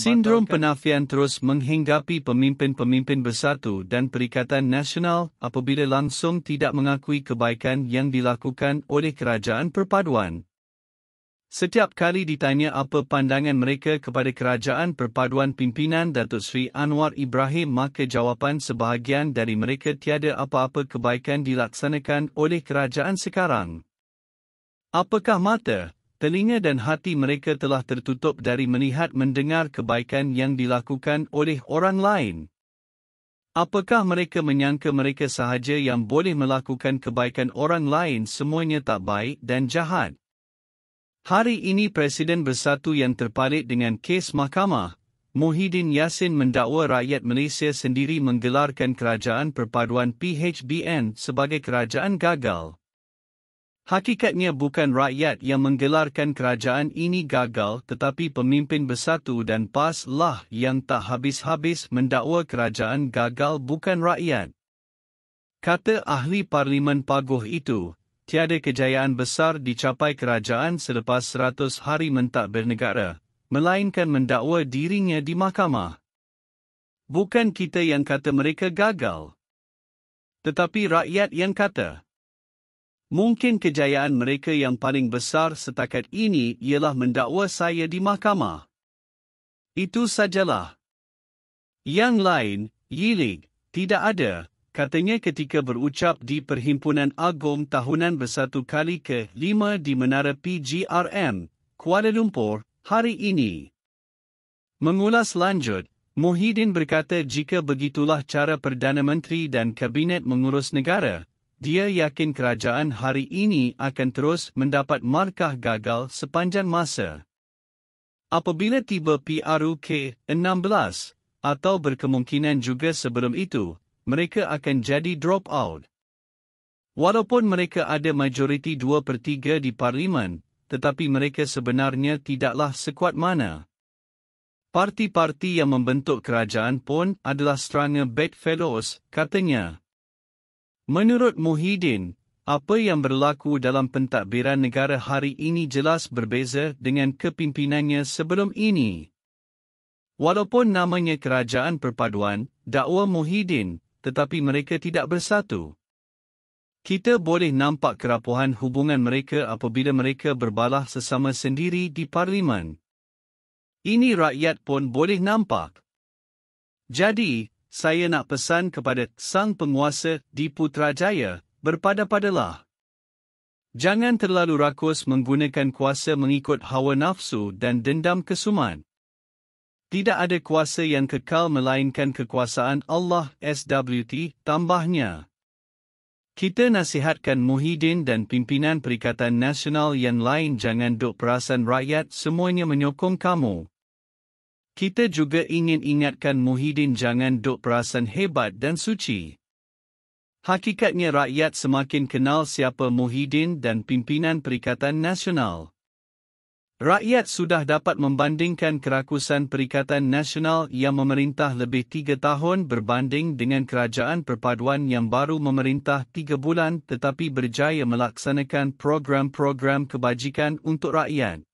Sindrom penafian terus menghinggapi pemimpin-pemimpin bersatu dan Perikatan Nasional apabila langsung tidak mengakui kebaikan yang dilakukan oleh Kerajaan Perpaduan. Setiap kali ditanya apa pandangan mereka kepada Kerajaan Perpaduan Pimpinan Datuk Sri Anwar Ibrahim maka jawapan sebahagian dari mereka tiada apa-apa kebaikan dilaksanakan oleh kerajaan sekarang. Apakah mata telinga dan hati mereka telah tertutup dari melihat mendengar kebaikan yang dilakukan oleh orang lain. Apakah mereka menyangka mereka sahaja yang boleh melakukan kebaikan orang lain semuanya tak baik dan jahat? Hari ini Presiden Bersatu yang terparit dengan kes mahkamah, Muhyiddin Yassin mendakwa rakyat Malaysia sendiri menggelarkan kerajaan perpaduan PHBN sebagai kerajaan gagal. Hakikatnya bukan rakyat yang menggelarkan kerajaan ini gagal tetapi pemimpin bersatu dan PAS lah yang tak habis-habis mendakwa kerajaan gagal bukan rakyat. Kata ahli Parlimen Pagoh itu, tiada kejayaan besar dicapai kerajaan selepas 100 hari mentak bernegara, melainkan mendakwa dirinya di mahkamah. Bukan kita yang kata mereka gagal. Tetapi rakyat yang kata. Mungkin kejayaan mereka yang paling besar setakat ini ialah mendakwa saya di mahkamah. Itu sajalah. Yang lain, Yilig, tidak ada, katanya ketika berucap di Perhimpunan agom Tahunan Bersatu Kali ke-5 di Menara PGRM, Kuala Lumpur, hari ini. Mengulas lanjut, Muhyiddin berkata jika begitulah cara Perdana Menteri dan Kabinet mengurus negara, dia yakin kerajaan hari ini akan terus mendapat markah gagal sepanjang masa. Apabila tiba PRUK-16 atau berkemungkinan juga sebelum itu, mereka akan jadi drop out. Walaupun mereka ada majoriti 2 per 3 di parlimen, tetapi mereka sebenarnya tidaklah sekuat mana. Parti-parti yang membentuk kerajaan pun adalah stranger bedfellows, katanya. Menurut Muhyiddin, apa yang berlaku dalam pentadbiran negara hari ini jelas berbeza dengan kepimpinannya sebelum ini. Walaupun namanya Kerajaan Perpaduan, dakwa Muhyiddin, tetapi mereka tidak bersatu. Kita boleh nampak kerapuhan hubungan mereka apabila mereka berbalah sesama sendiri di parlimen. Ini rakyat pun boleh nampak. Jadi, saya nak pesan kepada sang penguasa di Putrajaya, berpada-padalah. Jangan terlalu rakus menggunakan kuasa mengikut hawa nafsu dan dendam kesuman. Tidak ada kuasa yang kekal melainkan kekuasaan Allah SWT tambahnya. Kita nasihatkan Muhyiddin dan pimpinan Perikatan Nasional yang lain jangan duk perasan rakyat semuanya menyokong kamu. Kita juga ingin ingatkan Muhyiddin jangan duk perasan hebat dan suci. Hakikatnya rakyat semakin kenal siapa Muhyiddin dan pimpinan Perikatan Nasional. Rakyat sudah dapat membandingkan kerakusan Perikatan Nasional yang memerintah lebih tiga tahun berbanding dengan Kerajaan Perpaduan yang baru memerintah tiga bulan tetapi berjaya melaksanakan program-program kebajikan untuk rakyat.